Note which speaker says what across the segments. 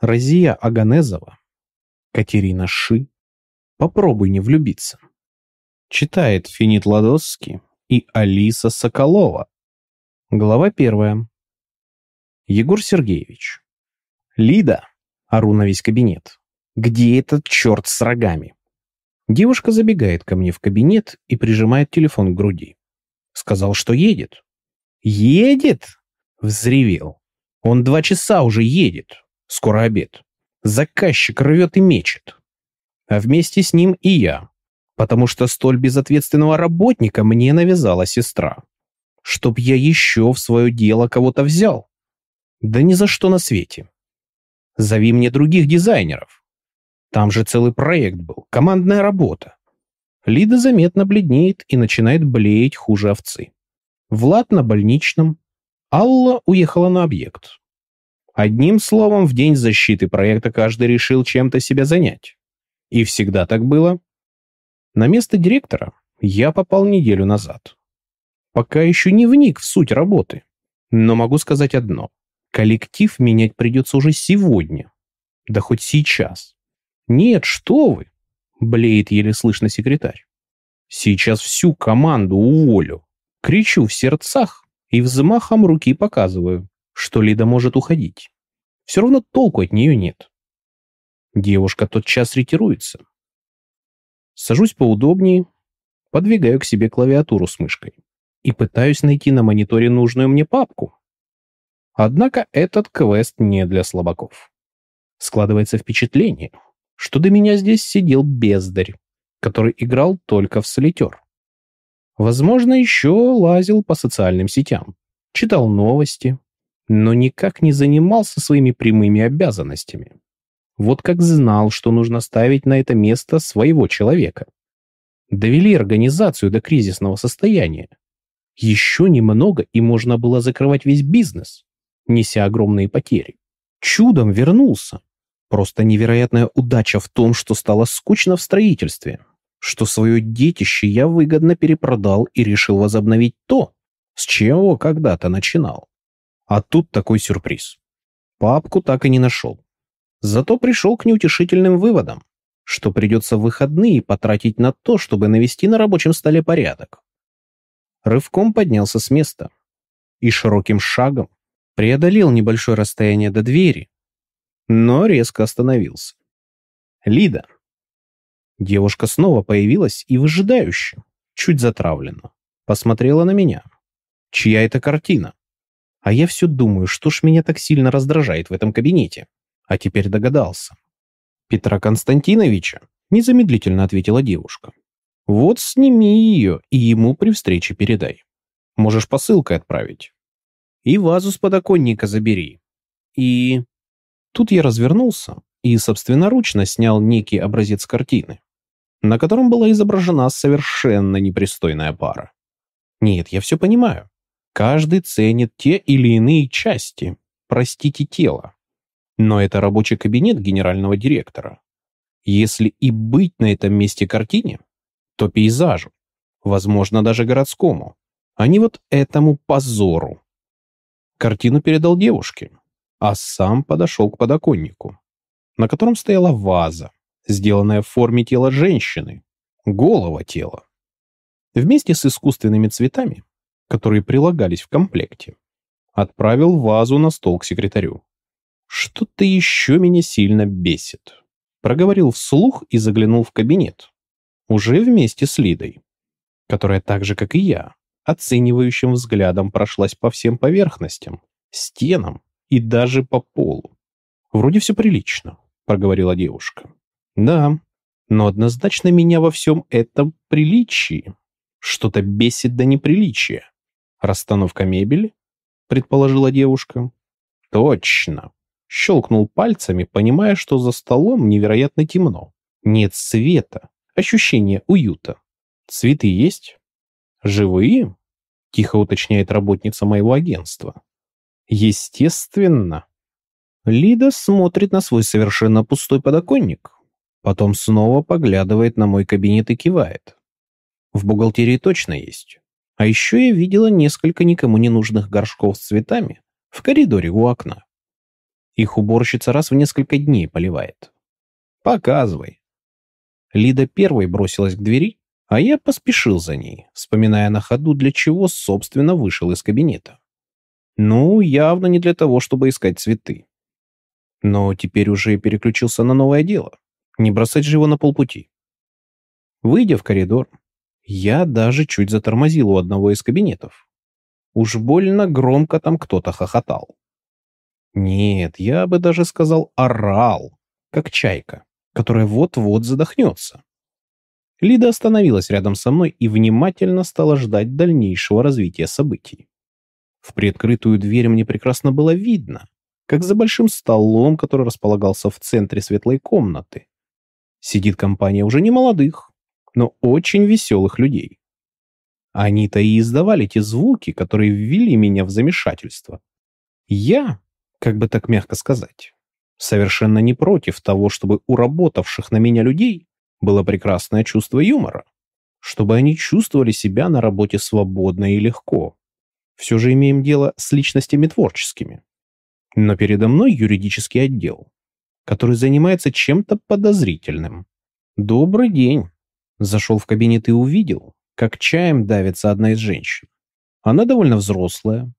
Speaker 1: Розия Аганезова, Катерина Ши «Попробуй не влюбиться». Читает Финит Ладосский и Алиса Соколова. Глава первая. Егор Сергеевич. «Лида!» — ору на весь кабинет. «Где этот черт с рогами?» Девушка забегает ко мне в кабинет и прижимает телефон к груди. Сказал, что едет. «Едет?» — взревел. «Он два часа уже едет. Скоро обед. Заказчик рвет и мечет. А вместе с ним и я. Потому что столь безответственного работника мне навязала сестра. Чтоб я еще в свое дело кого-то взял. Да ни за что на свете. Зови мне других дизайнеров. Там же целый проект был, командная работа. Лида заметно бледнеет и начинает блеять хуже овцы. Влад на больничном. Алла уехала на объект. Одним словом, в день защиты проекта каждый решил чем-то себя занять. И всегда так было. На место директора я попал неделю назад. Пока еще не вник в суть работы. Но могу сказать одно. Коллектив менять придется уже сегодня. Да хоть сейчас. Нет, что вы. Блеет еле слышно секретарь. Сейчас всю команду уволю. Кричу в сердцах и взмахом руки показываю что Лида может уходить. Все равно толку от нее нет. Девушка тотчас ретируется. Сажусь поудобнее, подвигаю к себе клавиатуру с мышкой и пытаюсь найти на мониторе нужную мне папку. Однако этот квест не для слабаков. Складывается впечатление, что до меня здесь сидел бездарь, который играл только в солитер. Возможно, еще лазил по социальным сетям, читал новости, но никак не занимался своими прямыми обязанностями. Вот как знал, что нужно ставить на это место своего человека. Довели организацию до кризисного состояния. Еще немного, и можно было закрывать весь бизнес, неся огромные потери. Чудом вернулся. Просто невероятная удача в том, что стало скучно в строительстве, что свое детище я выгодно перепродал и решил возобновить то, с чего когда-то начинал. А тут такой сюрприз. Папку так и не нашел. Зато пришел к неутешительным выводам, что придется выходные потратить на то, чтобы навести на рабочем столе порядок. Рывком поднялся с места и широким шагом преодолел небольшое расстояние до двери, но резко остановился. Лида. Девушка снова появилась и выжидающе, чуть затравленно, посмотрела на меня. Чья это картина? А я все думаю, что ж меня так сильно раздражает в этом кабинете? А теперь догадался. Петра Константиновича? Незамедлительно ответила девушка. Вот сними ее и ему при встрече передай. Можешь посылкой отправить. И вазу с подоконника забери. И... Тут я развернулся и собственноручно снял некий образец картины, на котором была изображена совершенно непристойная пара. Нет, я все понимаю. Каждый ценит те или иные части, простите тело, Но это рабочий кабинет генерального директора. Если и быть на этом месте картине, то пейзажу, возможно, даже городскому, а не вот этому позору. Картину передал девушке, а сам подошел к подоконнику, на котором стояла ваза, сделанная в форме тела женщины, голова тела. Вместе с искусственными цветами которые прилагались в комплекте, отправил вазу на стол к секретарю. «Что-то еще меня сильно бесит», — проговорил вслух и заглянул в кабинет. Уже вместе с Лидой, которая так же, как и я, оценивающим взглядом прошлась по всем поверхностям, стенам и даже по полу. «Вроде все прилично», — проговорила девушка. «Да, но однозначно меня во всем этом приличии. Что-то бесит до неприличия. Расстановка мебели? предположила девушка. Точно. Щелкнул пальцами, понимая, что за столом невероятно темно. Нет света. Ощущение уюта. Цветы есть? Живые? Тихо уточняет работница моего агентства. Естественно. Лида смотрит на свой совершенно пустой подоконник, потом снова поглядывает на мой кабинет и кивает. В бухгалтерии точно есть. А еще я видела несколько никому не нужных горшков с цветами в коридоре у окна. Их уборщица раз в несколько дней поливает. Показывай. Лида первой бросилась к двери, а я поспешил за ней, вспоминая на ходу, для чего, собственно, вышел из кабинета. Ну, явно не для того, чтобы искать цветы. Но теперь уже и переключился на новое дело. Не бросать же его на полпути. Выйдя в коридор, я даже чуть затормозил у одного из кабинетов. Уж больно громко там кто-то хохотал. Нет, я бы даже сказал орал, как чайка, которая вот-вот задохнется. Лида остановилась рядом со мной и внимательно стала ждать дальнейшего развития событий. В приоткрытую дверь мне прекрасно было видно, как за большим столом, который располагался в центре светлой комнаты, сидит компания уже не молодых, но очень веселых людей. Они-то и издавали те звуки, которые ввели меня в замешательство. Я, как бы так мягко сказать, совершенно не против того, чтобы у работавших на меня людей было прекрасное чувство юмора, чтобы они чувствовали себя на работе свободно и легко. Все же имеем дело с личностями творческими. Но передо мной юридический отдел, который занимается чем-то подозрительным. Добрый день. Зашел в кабинет и увидел, как чаем давится одна из женщин. Она довольно взрослая,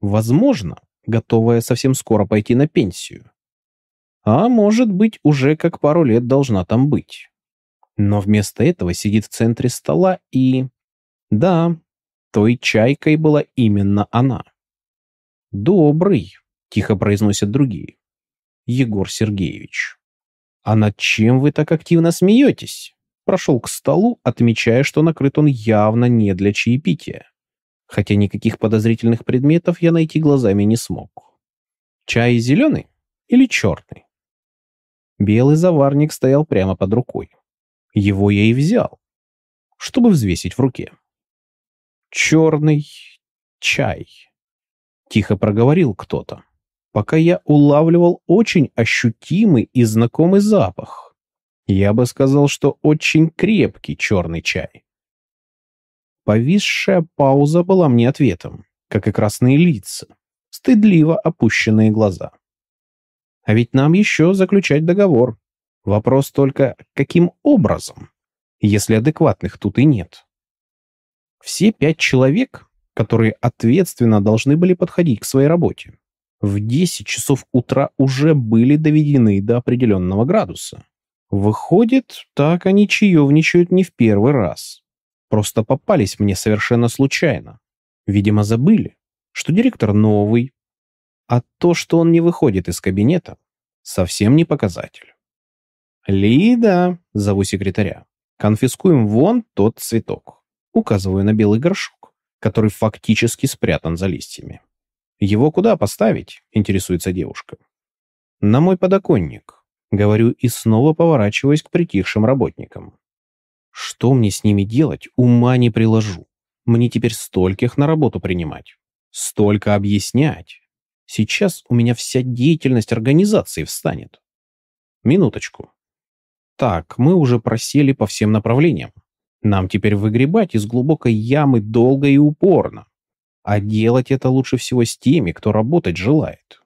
Speaker 1: возможно, готовая совсем скоро пойти на пенсию. А может быть, уже как пару лет должна там быть. Но вместо этого сидит в центре стола и... Да, той чайкой была именно она. «Добрый», — тихо произносят другие. «Егор Сергеевич, а над чем вы так активно смеетесь?» прошел к столу, отмечая, что накрыт он явно не для чаепития, хотя никаких подозрительных предметов я найти глазами не смог. Чай зеленый или черный? Белый заварник стоял прямо под рукой. Его я и взял, чтобы взвесить в руке. Черный чай. Тихо проговорил кто-то, пока я улавливал очень ощутимый и знакомый запах. Я бы сказал, что очень крепкий черный чай. Повисшая пауза была мне ответом, как и красные лица, стыдливо опущенные глаза. А ведь нам еще заключать договор. Вопрос только, каким образом, если адекватных тут и нет. Все пять человек, которые ответственно должны были подходить к своей работе, в 10 часов утра уже были доведены до определенного градуса. Выходит, так они чаевничают не в первый раз. Просто попались мне совершенно случайно. Видимо, забыли, что директор новый. А то, что он не выходит из кабинета, совсем не показатель. «Лида», — зову секретаря, — «конфискуем вон тот цветок». Указываю на белый горшок, который фактически спрятан за листьями. «Его куда поставить?» — интересуется девушка. «На мой подоконник», Говорю и снова поворачиваюсь к притихшим работникам. Что мне с ними делать, ума не приложу. Мне теперь стольких на работу принимать. Столько объяснять. Сейчас у меня вся деятельность организации встанет. Минуточку. Так, мы уже просели по всем направлениям. Нам теперь выгребать из глубокой ямы долго и упорно. А делать это лучше всего с теми, кто работать желает.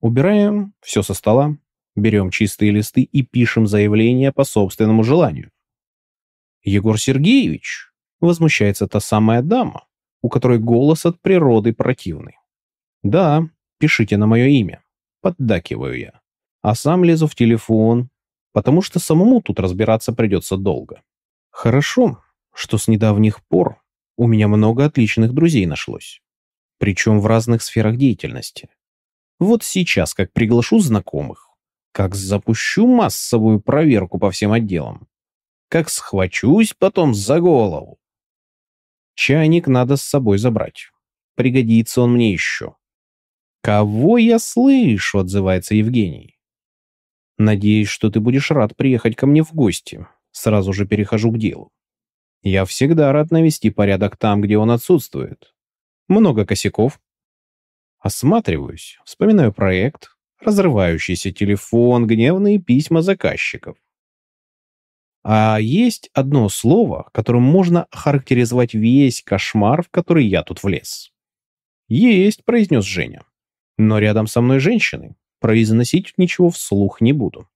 Speaker 1: Убираем все со стола, Берем чистые листы и пишем заявление по собственному желанию. Егор Сергеевич, возмущается та самая дама, у которой голос от природы противный. Да, пишите на мое имя, поддакиваю я, а сам лезу в телефон, потому что самому тут разбираться придется долго. Хорошо, что с недавних пор у меня много отличных друзей нашлось, причем в разных сферах деятельности. Вот сейчас, как приглашу знакомых, как запущу массовую проверку по всем отделам. Как схвачусь потом за голову. Чайник надо с собой забрать. Пригодится он мне еще. Кого я слышу, отзывается Евгений. Надеюсь, что ты будешь рад приехать ко мне в гости. Сразу же перехожу к делу. Я всегда рад навести порядок там, где он отсутствует. Много косяков. Осматриваюсь, вспоминаю проект, разрывающийся телефон, гневные письма заказчиков. А есть одно слово, которым можно охарактеризовать весь кошмар, в который я тут влез. «Есть», — произнес Женя. «Но рядом со мной женщины. Произносить ничего вслух не буду».